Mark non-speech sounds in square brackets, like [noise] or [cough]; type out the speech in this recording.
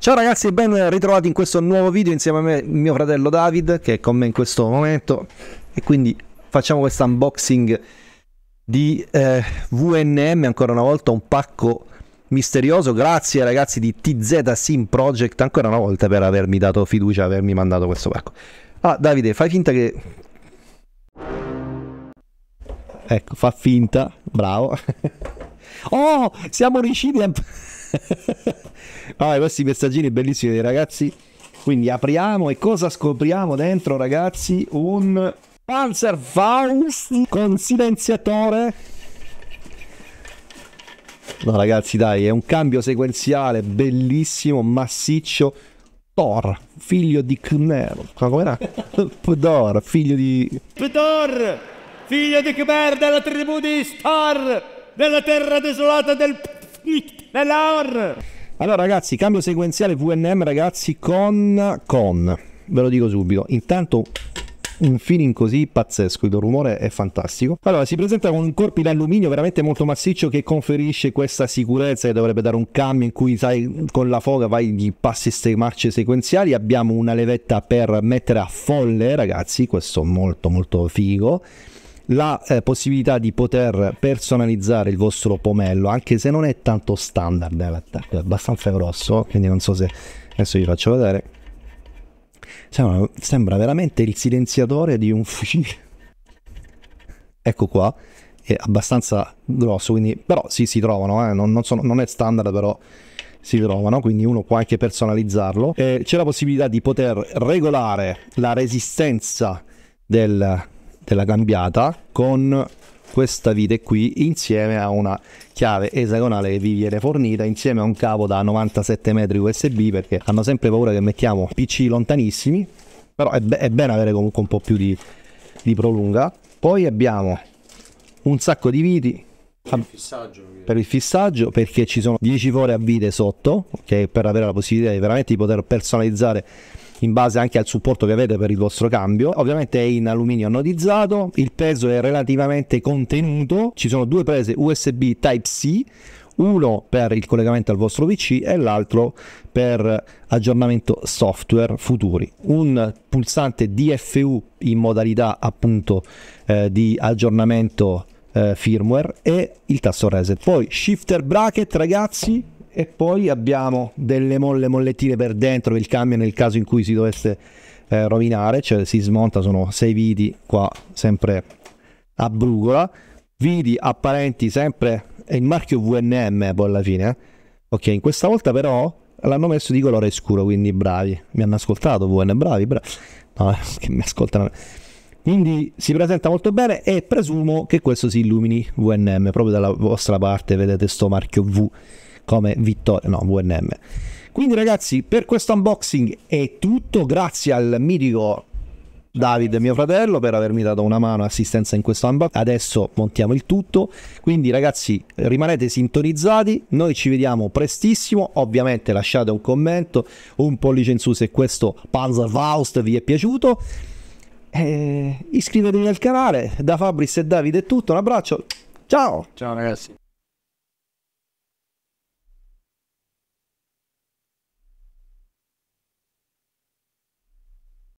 Ciao ragazzi, ben ritrovati in questo nuovo video insieme a me mio fratello David che è con me in questo momento e quindi facciamo questo unboxing di eh, VNM ancora una volta un pacco misterioso grazie ragazzi di TZ Sim Project ancora una volta per avermi dato fiducia avermi mandato questo pacco. Ah Davide, fai finta che Ecco, fa finta, bravo. [laughs] oh, siamo riusciti a [laughs] Ah, questi messaggini bellissimi dei ragazzi. Quindi apriamo e cosa scopriamo dentro, ragazzi? Un Panzerfaust con silenziatore. No, ragazzi, dai, è un cambio sequenziale bellissimo, massiccio. Thor, figlio di Khmer. Come era? Pdor, [laughs] figlio di. Pdor, figlio di Khmer della tribù di Star, della terra desolata del. dell'Aur. Allora ragazzi, cambio sequenziale VNM ragazzi con... con, ve lo dico subito, intanto un feeling così pazzesco, il rumore è fantastico. Allora, si presenta con un corpo in alluminio veramente molto massiccio che conferisce questa sicurezza che dovrebbe dare un cambio in cui, sai, con la foga vai gli passi queste marce sequenziali. Abbiamo una levetta per mettere a folle, ragazzi, questo molto molto figo la eh, possibilità di poter personalizzare il vostro pomello, anche se non è tanto standard eh, l'attacco, è abbastanza grosso, quindi non so se adesso vi faccio vedere. Sembra, sembra veramente il silenziatore di un [laughs] fucile. ecco qua, è abbastanza grosso, quindi però sì, si trovano, eh, non, non, sono, non è standard però si trovano, quindi uno può anche personalizzarlo. Eh, c'è la possibilità di poter regolare la resistenza del della cambiata con questa vite qui insieme a una chiave esagonale che vi viene fornita insieme a un cavo da 97 metri USB perché hanno sempre paura che mettiamo PC lontanissimi però è, be è bene avere comunque un po' più di, di, prolunga poi abbiamo un sacco di viti per il, fissaggio, per il fissaggio perché ci sono 10 fore a vite sotto okay, per avere la possibilità di veramente di poter personalizzare in base anche al supporto che avete per il vostro cambio. Ovviamente è in alluminio anodizzato, il peso è relativamente contenuto, ci sono due prese USB Type-C, uno per il collegamento al vostro PC e l'altro per aggiornamento software futuri. Un pulsante DFU in modalità appunto eh, di aggiornamento eh, firmware e il tasto reset. Poi shifter bracket ragazzi e poi abbiamo delle molle mollettine per dentro il cambio nel caso in cui si dovesse eh, rovinare, cioè si smonta, sono 6 viti qua sempre a brugola, viti apparenti sempre, il marchio VNM poi alla fine, eh. ok, in questa volta però l'hanno messo di colore scuro, quindi bravi, mi hanno ascoltato VN, bravi, bravi, no, [laughs] che mi ascoltano... Quindi si presenta molto bene e presumo che questo si illumini VNM proprio dalla vostra parte, vedete sto marchio V come Vittorio, no, VNM. Quindi ragazzi, per questo unboxing è tutto, grazie al mitico David, mio fratello, per avermi dato una mano e assistenza in questo unboxing. Adesso montiamo il tutto, quindi ragazzi rimanete sintonizzati, noi ci vediamo prestissimo, ovviamente lasciate un commento, un pollice in su se questo Panzerfaust vi è piaciuto. Eh, iscrivetevi al canale, da Fabris e Davide è tutto, un abbraccio, ciao! Ciao ragazzi!